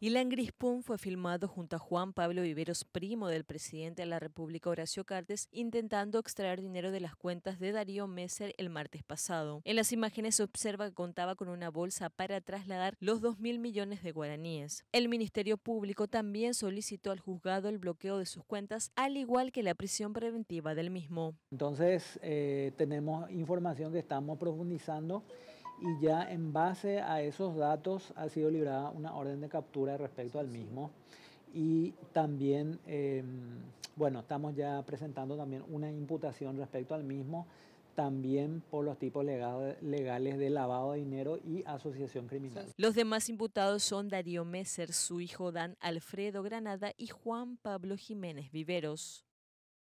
Ilan Grispun fue filmado junto a Juan Pablo Viveros, primo del presidente de la República Horacio Cartes, intentando extraer dinero de las cuentas de Darío Messer el martes pasado. En las imágenes se observa que contaba con una bolsa para trasladar los 2.000 mil millones de guaraníes. El Ministerio Público también solicitó al juzgado el bloqueo de sus cuentas, al igual que la prisión preventiva del mismo. Entonces, eh, tenemos información que estamos profundizando y ya en base a esos datos ha sido librada una orden de captura respecto al mismo. Y también, em, bueno, estamos ya presentando también una imputación respecto al mismo, también por los tipos legales de lavado de dinero y asociación criminal. Los demás imputados son Darío Messer, su hijo Dan Alfredo Granada y Juan Pablo Jiménez Viveros.